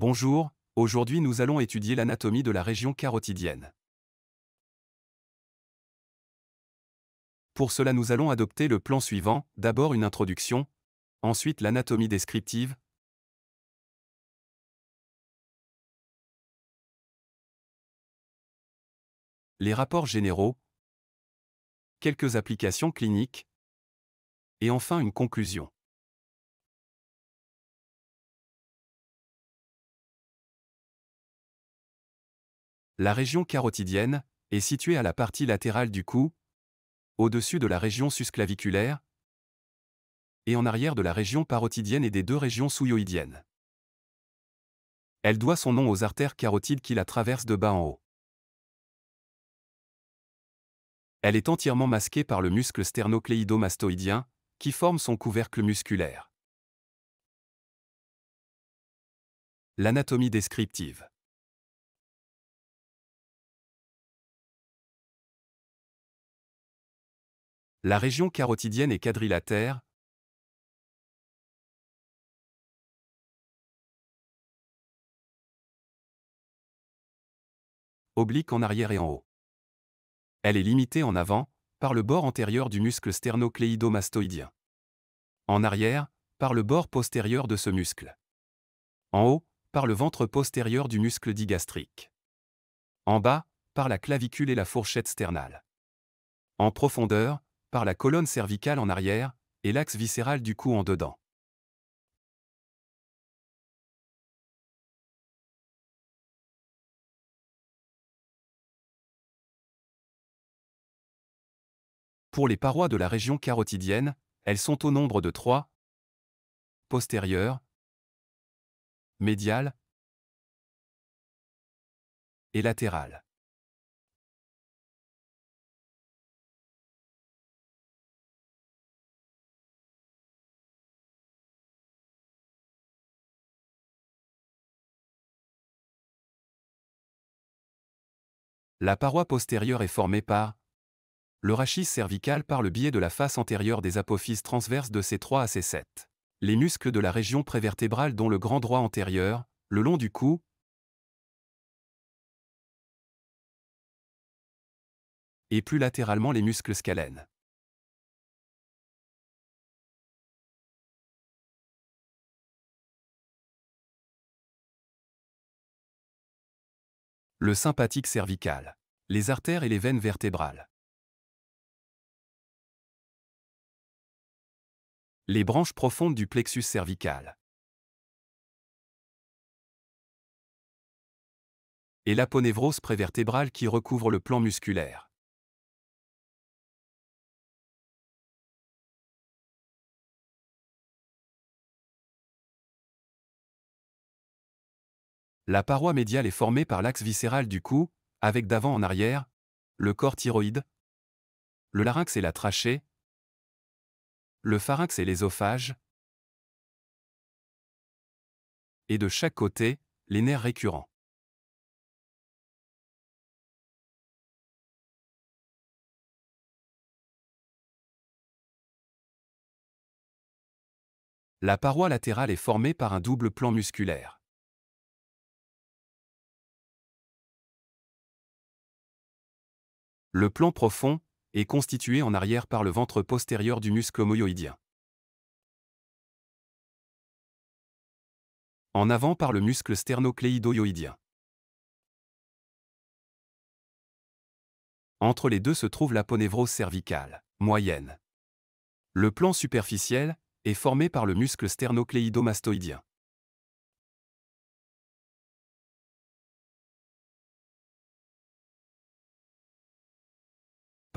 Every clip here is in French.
Bonjour, aujourd'hui nous allons étudier l'anatomie de la région carotidienne. Pour cela nous allons adopter le plan suivant, d'abord une introduction, ensuite l'anatomie descriptive, les rapports généraux, quelques applications cliniques, et enfin une conclusion. La région carotidienne est située à la partie latérale du cou, au-dessus de la région susclaviculaire et en arrière de la région parotidienne et des deux régions souyoïdiennes. Elle doit son nom aux artères carotides qui la traversent de bas en haut. Elle est entièrement masquée par le muscle sternocléidomastoïdien, qui forme son couvercle musculaire. L'anatomie descriptive. La région carotidienne est quadrilatère. Oblique en arrière et en haut. Elle est limitée en avant, par le bord antérieur du muscle sternocléidomastoïdien. En arrière, par le bord postérieur de ce muscle. En haut, par le ventre postérieur du muscle digastrique. En bas, par la clavicule et la fourchette sternale. En profondeur, par la colonne cervicale en arrière et l'axe viscéral du cou en dedans. Pour les parois de la région carotidienne, elles sont au nombre de trois postérieure, médiale et latérale. La paroi postérieure est formée par le rachis cervical par le biais de la face antérieure des apophyses transverses de C3 à C7. Les muscles de la région prévertébrale dont le grand droit antérieur, le long du cou, et plus latéralement les muscles scalènes. le sympathique cervical, les artères et les veines vertébrales. Les branches profondes du plexus cervical. Et l'aponévrose prévertébrale qui recouvre le plan musculaire. La paroi médiale est formée par l'axe viscéral du cou, avec d'avant en arrière, le corps thyroïde, le larynx et la trachée, le pharynx et l'ésophage, et de chaque côté, les nerfs récurrents. La paroi latérale est formée par un double plan musculaire. Le plan profond est constitué en arrière par le ventre postérieur du muscle homoïdien. En avant par le muscle sternocléidoyoïdien. Entre les deux se trouve la ponévrose cervicale, moyenne. Le plan superficiel est formé par le muscle sternocléidomastoïdien.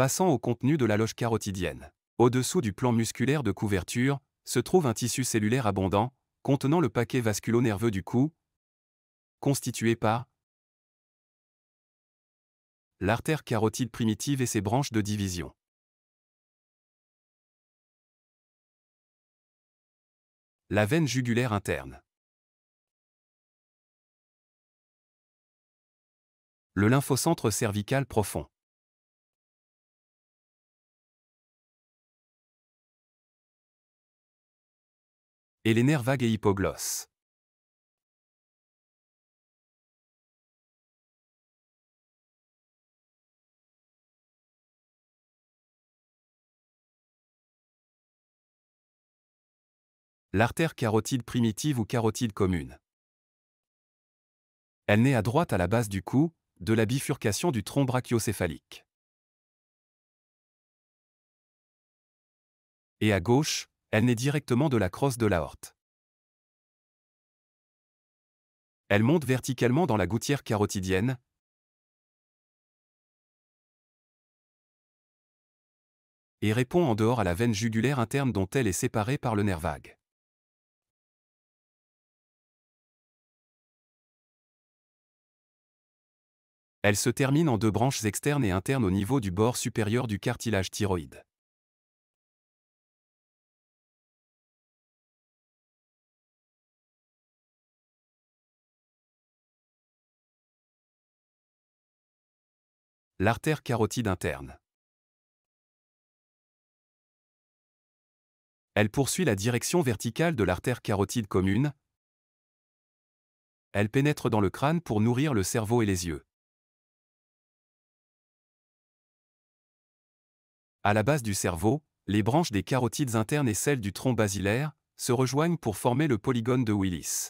Passant au contenu de la loge carotidienne. Au-dessous du plan musculaire de couverture, se trouve un tissu cellulaire abondant, contenant le paquet vasculo-nerveux du cou, constitué par l'artère carotide primitive et ses branches de division. La veine jugulaire interne. Le lymphocentre cervical profond. et les nerfs vagues et hypoglosses. L'artère carotide primitive ou carotide commune. Elle naît à droite à la base du cou, de la bifurcation du tronc brachiocéphalique. Et à gauche, elle naît directement de la crosse de l'aorte. Elle monte verticalement dans la gouttière carotidienne. et répond en dehors à la veine jugulaire interne dont elle est séparée par le nerf vague. Elle se termine en deux branches externes et internes au niveau du bord supérieur du cartilage thyroïde. l'artère carotide interne. Elle poursuit la direction verticale de l'artère carotide commune. Elle pénètre dans le crâne pour nourrir le cerveau et les yeux. À la base du cerveau, les branches des carotides internes et celles du tronc basilaire se rejoignent pour former le polygone de Willis.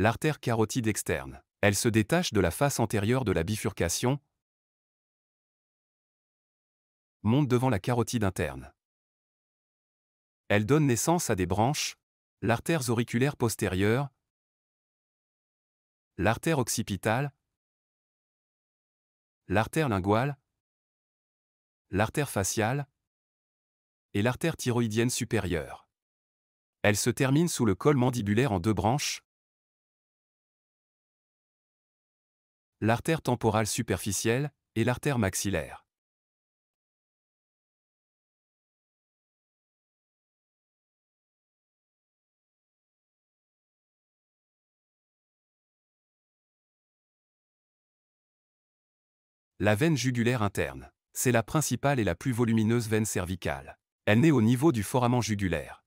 l'artère carotide externe. Elle se détache de la face antérieure de la bifurcation, monte devant la carotide interne. Elle donne naissance à des branches, l'artère auriculaire postérieure, l'artère occipitale, l'artère linguale, l'artère faciale et l'artère thyroïdienne supérieure. Elle se termine sous le col mandibulaire en deux branches, l'artère temporale superficielle et l'artère maxillaire. La veine jugulaire interne. C'est la principale et la plus volumineuse veine cervicale. Elle naît au niveau du foramen jugulaire.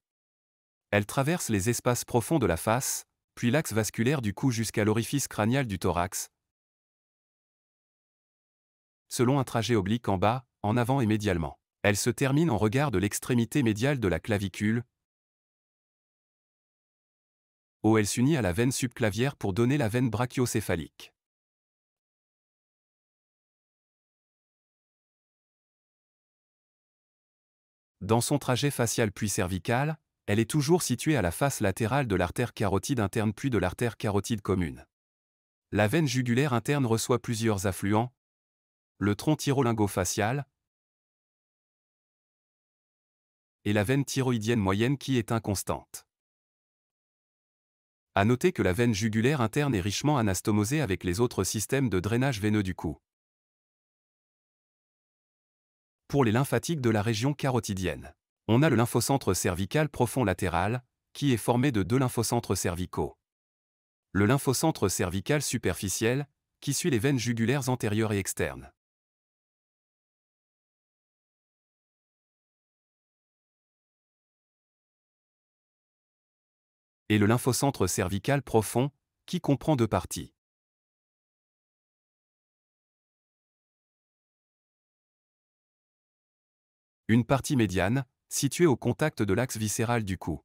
Elle traverse les espaces profonds de la face, puis l'axe vasculaire du cou jusqu'à l'orifice crânial du thorax, selon un trajet oblique en bas, en avant et médialement. Elle se termine en regard de l'extrémité médiale de la clavicule, où elle s'unit à la veine subclavière pour donner la veine brachiocéphalique. Dans son trajet facial puis cervical, elle est toujours située à la face latérale de l'artère carotide interne puis de l'artère carotide commune. La veine jugulaire interne reçoit plusieurs affluents, le tronc thyrolingo-facial et la veine thyroïdienne moyenne qui est inconstante. À noter que la veine jugulaire interne est richement anastomosée avec les autres systèmes de drainage veineux du cou. Pour les lymphatiques de la région carotidienne, on a le lymphocentre cervical profond latéral, qui est formé de deux lymphocentres cervicaux. Le lymphocentre cervical superficiel, qui suit les veines jugulaires antérieures et externes. et le lymphocentre cervical profond, qui comprend deux parties. Une partie médiane, située au contact de l'axe viscéral du cou.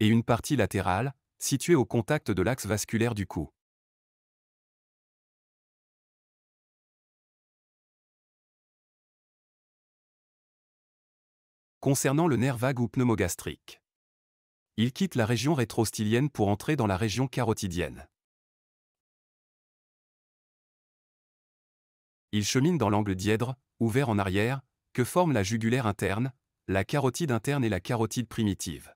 et une partie latérale, située au contact de l'axe vasculaire du cou. concernant le nerf vague ou pneumogastrique. Il quitte la région rétrostylienne pour entrer dans la région carotidienne. Il chemine dans l'angle dièdre, ouvert en arrière, que forment la jugulaire interne, la carotide interne et la carotide primitive.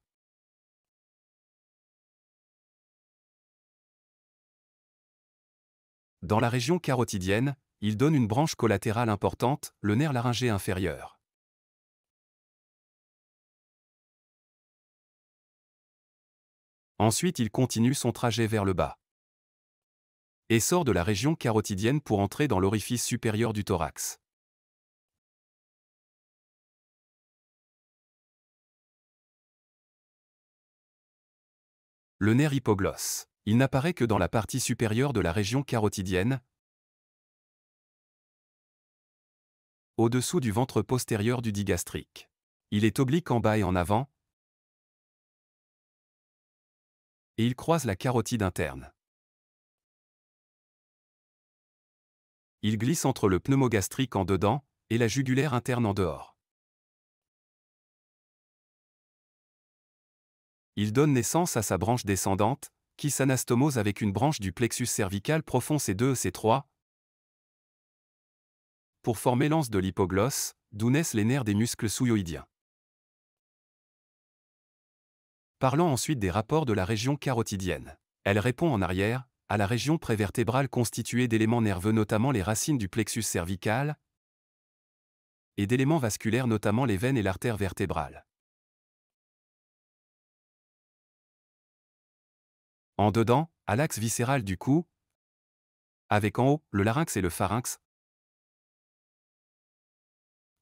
Dans la région carotidienne, il donne une branche collatérale importante, le nerf laryngé inférieur. Ensuite, il continue son trajet vers le bas. Et sort de la région carotidienne pour entrer dans l'orifice supérieur du thorax. Le nerf hypoglosse. Il n'apparaît que dans la partie supérieure de la région carotidienne, au-dessous du ventre postérieur du digastrique. Il est oblique en bas et en avant, et il croise la carotide interne. Il glisse entre le pneumogastrique en dedans et la jugulaire interne en dehors. Il donne naissance à sa branche descendante, qui s'anastomose avec une branche du plexus cervical profond C2 C3 pour former l'anse de l'hypoglosse, d'où naissent les nerfs des muscles souilloïdiens. Parlons ensuite des rapports de la région carotidienne. Elle répond en arrière, à la région prévertébrale constituée d'éléments nerveux notamment les racines du plexus cervical et d'éléments vasculaires notamment les veines et l'artère vertébrale. En dedans, à l'axe viscéral du cou, avec en haut le larynx et le pharynx,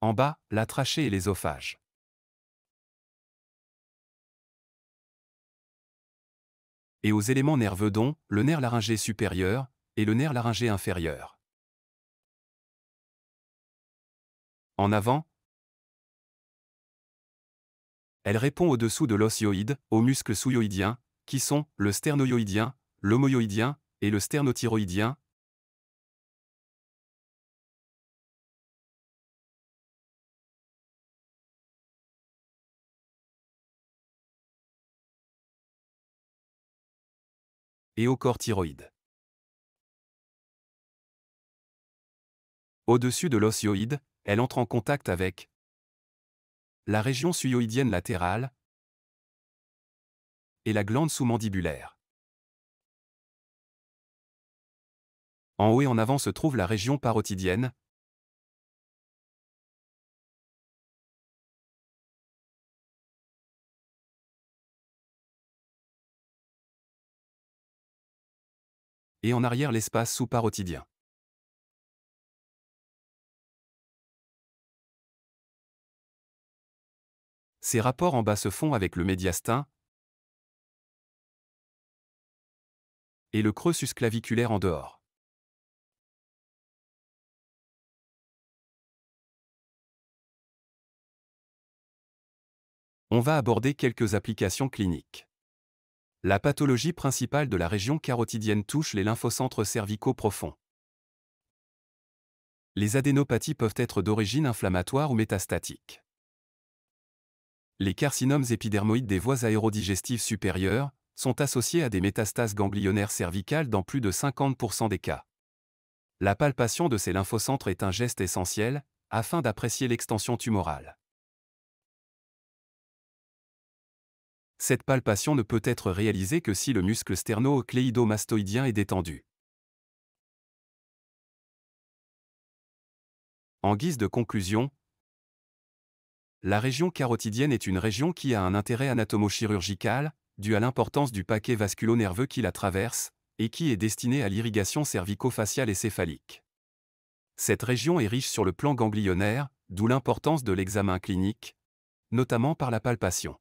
en bas la trachée et l'ésophage. et aux éléments nerveux dont le nerf laryngé supérieur et le nerf laryngé inférieur. En avant, elle répond au-dessous de l'osioïde, aux muscles souyoïdiens, qui sont le sternoyoïdien, l'homoyoïdien et le sternothyroïdien, et au corps thyroïde. Au-dessus de l'osioïde, elle entre en contact avec la région suyoïdienne latérale et la glande sous-mandibulaire. En haut et en avant se trouve la région parotidienne, et en arrière l'espace sous-parotidien. Ces rapports en bas se font avec le médiastin et le creux claviculaire en dehors. On va aborder quelques applications cliniques. La pathologie principale de la région carotidienne touche les lymphocentres cervicaux profonds. Les adénopathies peuvent être d'origine inflammatoire ou métastatique. Les carcinomes épidermoïdes des voies aérodigestives supérieures sont associés à des métastases ganglionnaires cervicales dans plus de 50% des cas. La palpation de ces lymphocentres est un geste essentiel afin d'apprécier l'extension tumorale. cette palpation ne peut être réalisée que si le muscle sterno-ocléido-mastoïdien est détendu. En guise de conclusion, la région carotidienne est une région qui a un intérêt anatomo-chirurgical dû à l'importance du paquet vasculonerveux qui la traverse, et qui est destiné à l'irrigation cervico-faciale et céphalique. Cette région est riche sur le plan ganglionnaire, d'où l'importance de l'examen clinique, notamment par la palpation.